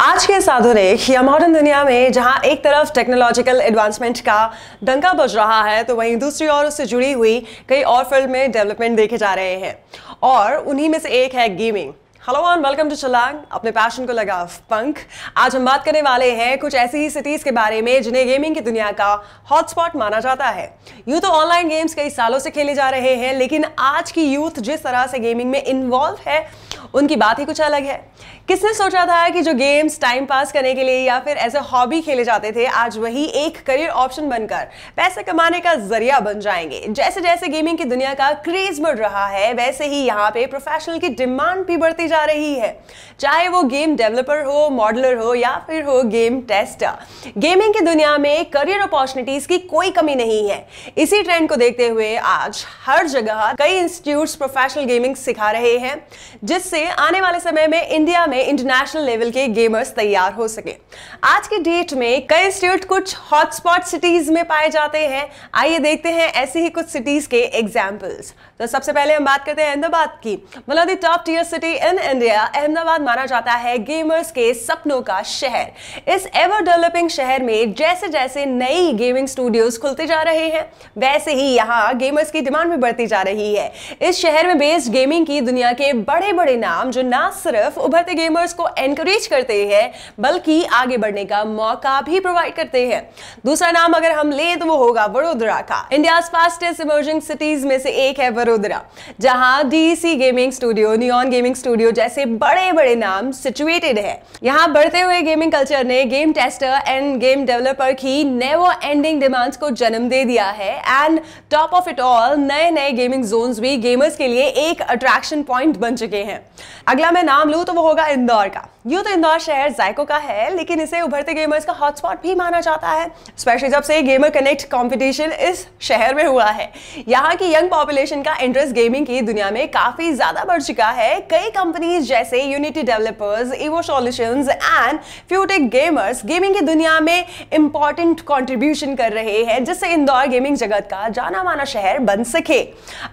आज के इस आधुनिक या मॉडर्न दुनिया में जहां एक तरफ टेक्नोलॉजिकल एडवांसमेंट का डंका बज रहा है तो वहीं दूसरी ओर उससे जुड़ी हुई कई और फील्ड में डेवलपमेंट देखे जा रहे हैं और उन्हीं में से एक है gaming hello and welcome to चलांग अपने पैशन को लगा पंख आज हम बात करने वाले हैं कुछ ऐसी ही सिटीज़ के बारे में जिन्हें गेमिंग की दुनिया का हॉटस्पॉट माना जाता है यूँ तो ऑनलाइन गेम्स कई सालों से खेले जा रहे हैं लेकिन आज की यूथ जिस तरह से गेमिंग में इन्वॉल्व है उनकी बात ही कुछ अलग है किसने सोचा था कि जो गेम्स टाइम पास करने के लिए या फिर एज ए हॉबी खेले जाते थे आज वही एक करियर ऑप्शन बनकर पैसे कमाने का जरिया बन जाएंगे जैसे जैसे गेमिंग की दुनिया का क्रेज बढ़ रहा है वैसे ही यहाँ पे प्रोफेशनल की डिमांड भी बढ़ती जा रही है चाहे वो गेम डेवलपर हो मॉडलर हो या फिर हो गेम टेस्टर गेमिंग की दुनिया में करियर अपॉर्चुनिटीज की कोई कमी नहीं है इसी ट्रेंड को देखते हुए आज हर जगह कई इंस्टीट्यूट प्रोफेशनल गेमिंग सिखा रहे हैं जिस जिससे आने वाले समय में इंडिया में इंटरनेशनल लेवल के गेमर्स तैयार हो सके आज के डेट में कई स्टेट कुछ हॉटस्पॉट सिटीज में पाए जाते हैं आइए देखते हैं ऐसी ही कुछ सिटीज के एग्जाम्पल्स तो सबसे पहले हम बात करते हैं अहमदाबाद की one of the top tier city in India Ahmedabad माना जाता है गेमर्स के सपनों का शहर इस एवर डेवलपिंग शहर में जैसे जैसे नई गेमिंग स्टूडियोज खुलते जा रहे हैं वैसे ही यहाँ गेमर्स की डिमांड भी बढ़ती जा रही है इस शहर में बेस्ड गेमिंग की दुनिया के बड़े बड़े इनाम जो ना सिर्फ उभरते गेमर्स को एनकरेज करते हैं बल्कि आगे बढ़ने का मौका भी प्रोवाइड करते हैं दूसरा नाम अगर हम लें तो वो होगा वडोदरा का इंडिया फास्टेस्ट इमर्जिंग सिटीज में से एक है वडोदरा जहां DC gaming studio neon gaming studio जैसे बड़े बड़े नाम सिचुएटेड है यहाँ बढ़ते हुए गेमिंग कल्चर ने game tester and game developer की नेवर एंडिंग डिमांड्स को जन्म दे दिया है and top of it all नए नए गेमिंग जोन्स भी गेमर्स के लिए एक अट्रैक्शन पॉइंट बन चुके हैं अगला मैं नाम लूँ तो वो होगा इंदौर का यूँ तो इंदौर शहर जायको का है लेकिन इसे उभरते गेमर्स का हॉटस्पॉट भी माना जाता है स्पेशली जब से गेमर कनेक्ट कॉम्पिटिशन इस शहर में हुआ है यहाँ की यंग पॉपुलेशन का इंटरेस्ट गेमिंग की दुनिया में काफ़ी ज़्यादा बढ़ चुका है कई कंपनीज जैसे Unity developers Evo solution and Futek gamers gaming की दुनिया में इंपॉर्टेंट कॉन्ट्रीब्यूशन कर रहे हैं जिससे इंदौर गेमिंग जगत का जाना माना शहर बन सके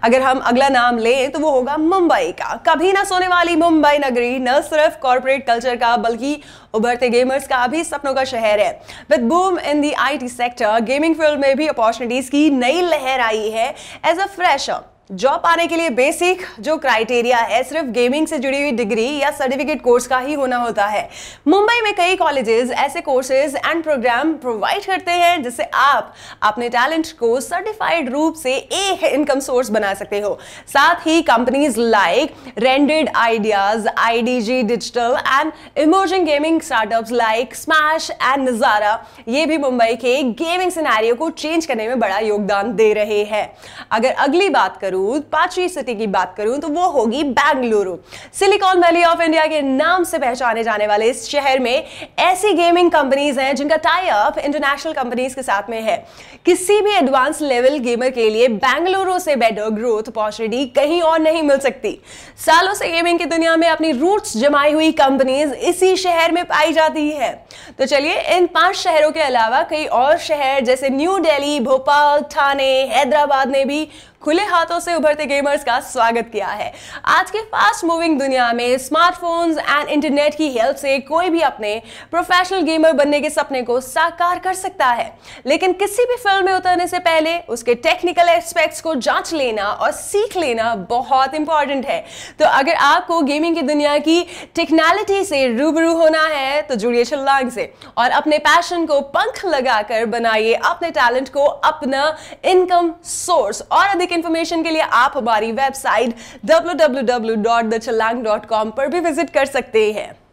अगर हम अगला नाम लें तो वो होगा मुंबई का कभी ना सोने वाली मुंबई नगरी न सिर्फ कॉरपोरेट कल्चर का बल्कि उभरते गेमर्स का भी सपनों का शहर है with boom in the IT sector gaming field में भी अपॉर्चुनिटीज की नई लहर आई है एज अ फ्रेशर जॉब पाने के लिए बेसिक जो क्राइटेरिया है सिर्फ गेमिंग से जुड़ी हुई डिग्री या सर्टिफिकेट कोर्स का ही होना होता है मुंबई में कई कॉलेजेस ऐसे कोर्सेज एंड प्रोग्राम प्रोवाइड करते हैं जिससे आप अपने टैलेंट को सर्टिफाइड रूप से एक इनकम सोर्स बना सकते हो साथ ही companies like rendered ideas IDG digital and emerging gaming startup like Smash and Nazara ये भी मुंबई के गेमिंग सिनारियों को चेंज करने में बड़ा योगदान दे रहे हैं अगर अगली बात करूँ करूं पांचवी सिटी की बात करूं तो वो होगी Bengaluru Silicon Valley of India के नाम से पहचाने जाने वाले इस शहर में ऐसी गेमिंग कंपनीज हैं जिनका टाई अप इंटरनेशनल कंपनीज के साथ में है किसी भी एडवांस लेवल गेमर के लिए बेंगलुरु से बेटर ग्रोथ अपॉर्चुनिटी कहीं और नहीं मिल सकती सालों से गेमिंग की दुनिया में अपनी रूट्स जमाई हुई कंपनीज इसी शहर में पाई जाती है तो चलिए इन पांच शहरों के अलावा कई और शहर जैसे न्यू दिल्ली भोपाल थाने हैदराबाद ने भी खुले हाथों से उभरते गेमर्स का स्वागत किया है आज के फास्ट मूविंग दुनिया में स्मार्टफोन्स एंड इंटरनेट की हेल्प से कोई भी अपने प्रोफेशनल गेमर बनने के सपने को साकार कर सकता है लेकिन किसी भी फिल्म में उतरने से पहले उसके टेक्निकल एस्पेक्ट्स को जांच लेना और सीख लेना बहुत इंपॉर्टेंट है तो अगर आपको गेमिंग की दुनिया की टेक्नोलॉजी से रूबरू होना है तो जुड़िए छलांग से और अपने पैशन को पंख लगाकर बनाइए अपने टैलेंट को अपना इनकम सोर्स और अधिक इन्फॉर्मेशन के लिए आप हमारी वेबसाइट डब्ल्यू पर भी विजिट कर सकते हैं